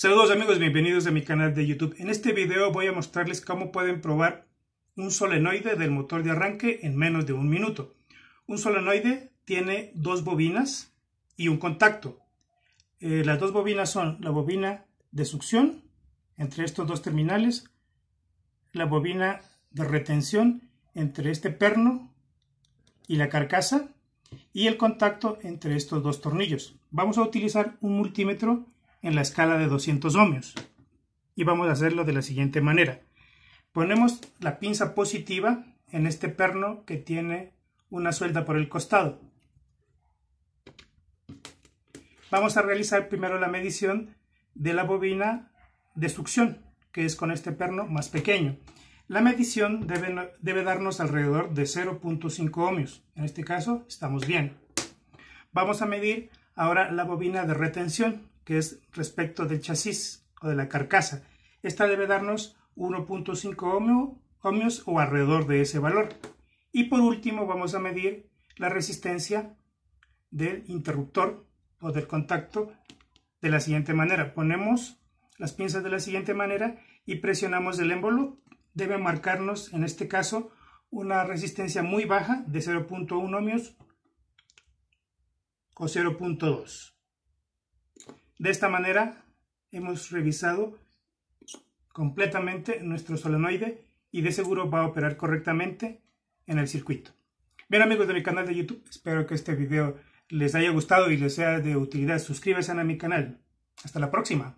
Saludos amigos, bienvenidos a mi canal de YouTube. En este video voy a mostrarles cómo pueden probar un solenoide del motor de arranque en menos de un minuto. Un solenoide tiene dos bobinas y un contacto. Eh, las dos bobinas son la bobina de succión entre estos dos terminales, la bobina de retención entre este perno y la carcasa y el contacto entre estos dos tornillos. Vamos a utilizar un multímetro en la escala de 200 ohmios. Y vamos a hacerlo de la siguiente manera. Ponemos la pinza positiva en este perno que tiene una suelda por el costado. Vamos a realizar primero la medición de la bobina de succión, que es con este perno más pequeño. La medición debe, debe darnos alrededor de 0.5 ohmios. En este caso estamos bien. Vamos a medir ahora la bobina de retención, que es respecto del chasis o de la carcasa. Esta debe darnos 1.5 ohmios o alrededor de ese valor. Y por último vamos a medir la resistencia del interruptor o del contacto de la siguiente manera. Ponemos las pinzas de la siguiente manera y presionamos el émbolo. Debe marcarnos en este caso una resistencia muy baja de 0.1 ohmios o 0.2. De esta manera hemos revisado completamente nuestro solenoide y de seguro va a operar correctamente en el circuito. Bien amigos de mi canal de YouTube, espero que este video les haya gustado y les sea de utilidad. Suscríbanse a mi canal. Hasta la próxima.